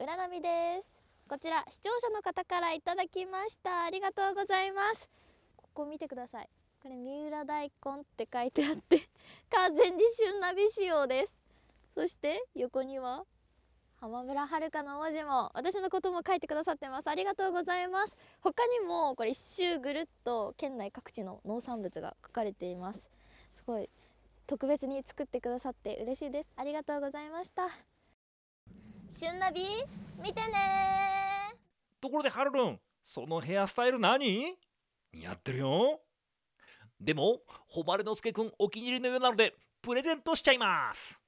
浦上ですこちら視聴者の方からいただきましたありがとうございますここ見てくださいこれ三浦大根って書いてあって 完全に旬なび仕様ですそして横には浜村遥の文字も私のことも書いてくださってますありがとうございます他にもこれ一周ぐるっと県内各地の農産物が書かれていますすごい特別に作ってくださって嬉しいですありがとうございました旬ナビ見てねところでハルルンそのヘアスタイル何似合ってるよでも誉之助くんお気に入りのようなのでプレゼントしちゃいます